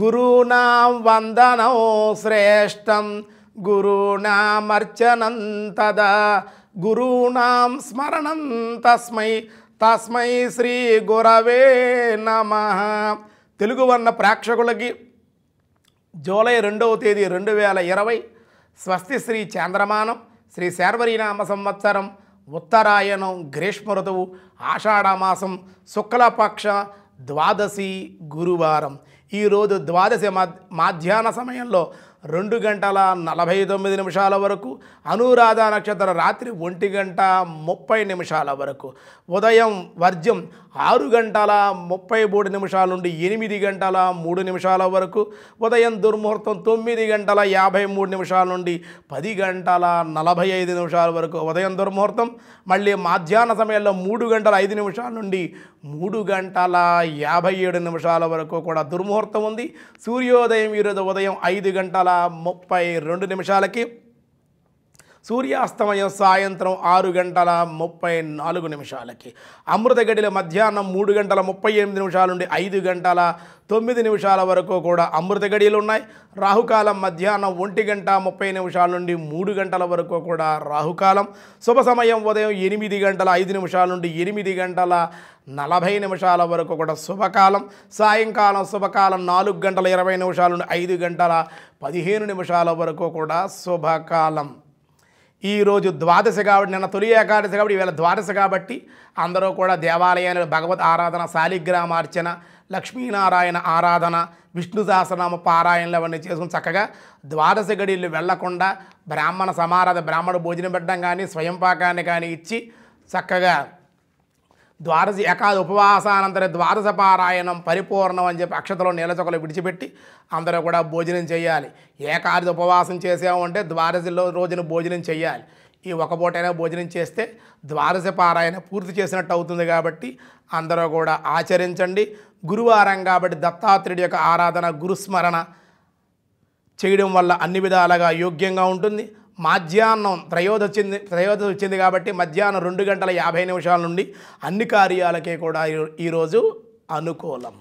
గురూణాం వందనం శ్రేష్టం గురూణామర్చనం తదా గురూణాం స్మరణం తస్మై తస్మై శ్రీ గురవే నమ తెలుగు వర్ణ ప్రేక్షకులకి జూలై రెండవ తేదీ రెండు వేల ఇరవై స్వస్తి శ్రీ చాంద్రమానం శ్రీ శార్వరీనామ సంవత్సరం ఉత్తరాయణం గ్రీష్మ ఋతువు ఆషాఢమాసం శుక్లపక్ష ద్వాదశి గురువారం ఈరోజు ద్వాదశ మాధ్యాహ్న సమయంలో రెండు గంటల నలభై తొమ్మిది నిమిషాల వరకు అనురాధ నక్షత్ర రాత్రి ఒంటి గంట ముప్పై నిమిషాల వరకు ఉదయం వర్జ్యం ఆరు గంటల ముప్పై మూడు నిమిషాల నుండి ఎనిమిది గంటల మూడు నిమిషాల వరకు ఉదయం దుర్ముహూర్తం తొమ్మిది గంటల యాభై మూడు నిమిషాల నుండి పది గంటల నలభై ఐదు నిమిషాల వరకు ఉదయం దుర్ముహూర్తం మళ్ళీ మధ్యాహ్న సమయంలో మూడు గంటల ఐదు నిమిషాల నుండి మూడు గంటల యాభై ఏడు నిమిషాల వరకు కూడా దుర్ముహూర్తం ఉంది సూర్యోదయం ఈరోజు ఉదయం ఐదు గంటల ముప్పై రెండు నిమిషాలకి సూర్యాస్తమయం సాయంత్రం ఆరు గంటల ముప్పై నాలుగు నిమిషాలకి అమృత గడిల మధ్యాహ్నం మూడు గంటల ముప్పై ఎనిమిది నిమిషాల నుండి ఐదు గంటల తొమ్మిది నిమిషాల వరకు కూడా అమృత గడియలు ఉన్నాయి రాహుకాలం మధ్యాహ్నం ఒంటి గంట ముప్పై నిమిషాల నుండి మూడు గంటల వరకు కూడా రాహుకాలం శుభ సమయం ఉదయం ఎనిమిది గంటల ఐదు నిమిషాల నుండి ఎనిమిది గంటల నలభై నిమిషాల వరకు కూడా శుభకాలం సాయంకాలం శుభకాలం నాలుగు గంటల ఇరవై నిమిషాల నుండి ఐదు గంటల పదిహేను నిమిషాల వరకు కూడా శుభకాలం ఈరోజు ద్వాదశ కాబట్టి నిన్న తొలి ఏకాదశి కాబట్టి ఈవేళ ద్వాదశ కాబట్టి అందరూ కూడా దేవాలయాలు భగవద్ ఆరాధన శాలిగ్రామార్చన లక్ష్మీనారాయణ ఆరాధన విష్ణు సహస్రనామ పారాయణలు అవన్నీ చేసుకుని చక్కగా ద్వాదశ గడిలు వెళ్లకుండా బ్రాహ్మణ సమారాధ బ్రాహ్మణ భోజనం పెట్టడం కానీ స్వయంపాకాన్ని కానీ ఇచ్చి చక్కగా ద్వాదశి ఏకాది ఉపవాసానంతర ద్వాదశ పారాయణం పరిపూర్ణం అని చెప్పి అక్షతలో నీలచొకలు విడిచిపెట్టి అందరూ కూడా భోజనం చేయాలి ఏకాది ఉపవాసం చేసామంటే ద్వాదశిలో రోజున భోజనం చేయాలి ఈ ఒక పూటైనా భోజనం చేస్తే ద్వాదశ పారాయణ పూర్తి చేసినట్టు అవుతుంది కాబట్టి అందరూ కూడా ఆచరించండి గురువారం కాబట్టి దత్తాత్రేయుడి యొక్క ఆరాధన గురుస్మరణ చేయడం వల్ల అన్ని విధాలుగా యోగ్యంగా ఉంటుంది మాధ్యాహ్నం త్రయోదశి త్రయోదశి వచ్చింది కాబట్టి మధ్యాహ్నం రెండు గంటల యాభై నిమిషాల నుండి అన్ని కార్యాలకే కూడా ఈరోజు అనుకూలం